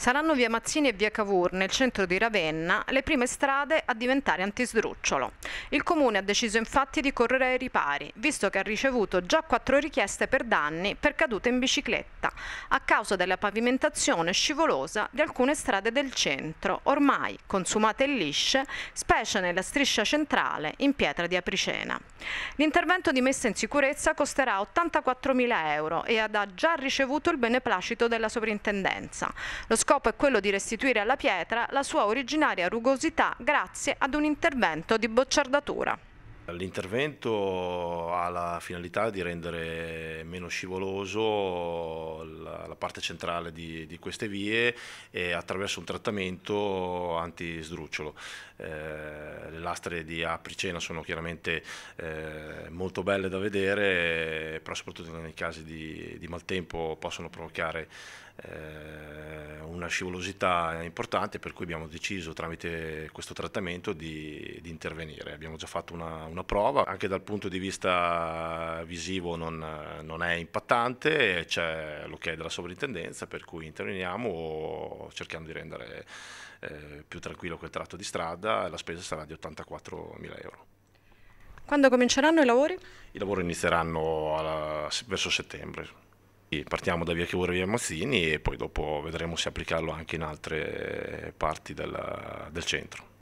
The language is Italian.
Saranno via Mazzini e via Cavour, nel centro di Ravenna, le prime strade a diventare antisdrucciolo. Il comune ha deciso infatti di correre ai ripari, visto che ha ricevuto già quattro richieste per danni per cadute in bicicletta, a causa della pavimentazione scivolosa di alcune strade del centro, ormai consumate e lisce, specie nella striscia centrale in pietra di Apricena. L'intervento di messa in sicurezza costerà 84.000 euro e ha già ricevuto il beneplacito della sovrintendenza. Lo scopo è quello di restituire alla pietra la sua originaria rugosità grazie ad un intervento di bocciardatura. L'intervento ha la finalità di rendere meno scivoloso la, la parte centrale di, di queste vie e attraverso un trattamento anti-sdrucciolo. Eh, le lastre di apricena sono chiaramente eh, molto belle da vedere, però soprattutto nei casi di, di maltempo possono provocare eh, una scivolosità importante per cui abbiamo deciso tramite questo trattamento di, di intervenire. Abbiamo già fatto una, una, prova, anche dal punto di vista visivo non, non è impattante, c'è l'ok della sovrintendenza per cui interveniamo cercando di rendere eh, più tranquillo quel tratto di strada e la spesa sarà di 84 mila euro. Quando cominceranno i lavori? I lavori inizieranno alla, verso settembre partiamo da via Chiavore e via Mazzini e poi dopo vedremo se applicarlo anche in altre eh, parti del, del centro.